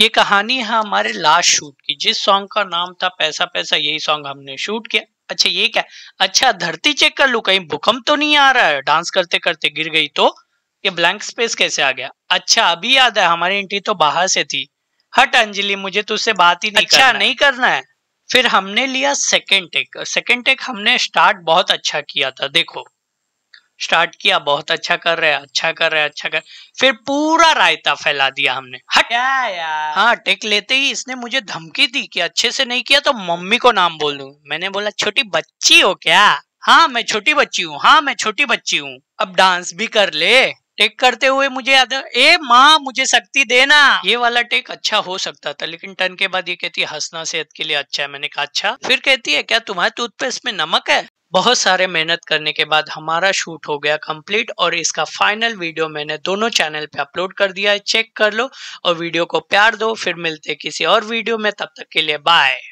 ये कहानी है हमारे लास्ट शूट की जिस सॉन्ग का नाम था पैसा पैसा यही सॉन्ग हमने शूट किया अच्छा ये क्या अच्छा धरती चेक कर लू कहीं भूकंप तो नहीं आ रहा है डांस करते करते गिर गई तो ये ब्लैंक स्पेस कैसे आ गया अच्छा अभी याद है हमारी एंट्री तो बाहर से थी हट अंजलि मुझे तुझसे तो बात ही नहीं अच्छा करना नहीं करना है फिर हमने लिया सेकेंड टेक सेकेंड टेक हमने स्टार्ट बहुत अच्छा किया था देखो स्टार्ट किया बहुत अच्छा कर रहे हैं अच्छा कर रहे हैं अच्छा कर फिर पूरा रायता फैला दिया हमने हट क्या यार हाँ टेक लेते ही इसने मुझे धमकी दी कि अच्छे से नहीं किया तो मम्मी को नाम बोल दू मैंने बोला छोटी बच्ची हो क्या हाँ मैं छोटी बच्ची हूँ हाँ मैं छोटी बच्ची हूँ अब डांस भी कर ले टेक करते हुए मुझे याद ए माँ मुझे शक्ति देना ये वाला टेक अच्छा हो सकता था लेकिन टन के बाद ये कहती है हंसना सेहत के लिए अच्छा है मैंने कहा अच्छा फिर कहती है क्या तुम्हारे टूथपेस्ट में नमक है बहुत सारे मेहनत करने के बाद हमारा शूट हो गया कंप्लीट और इसका फाइनल वीडियो मैंने दोनों चैनल पे अपलोड कर दिया है चेक कर लो और वीडियो को प्यार दो फिर मिलते किसी और वीडियो में तब तक के लिए बाय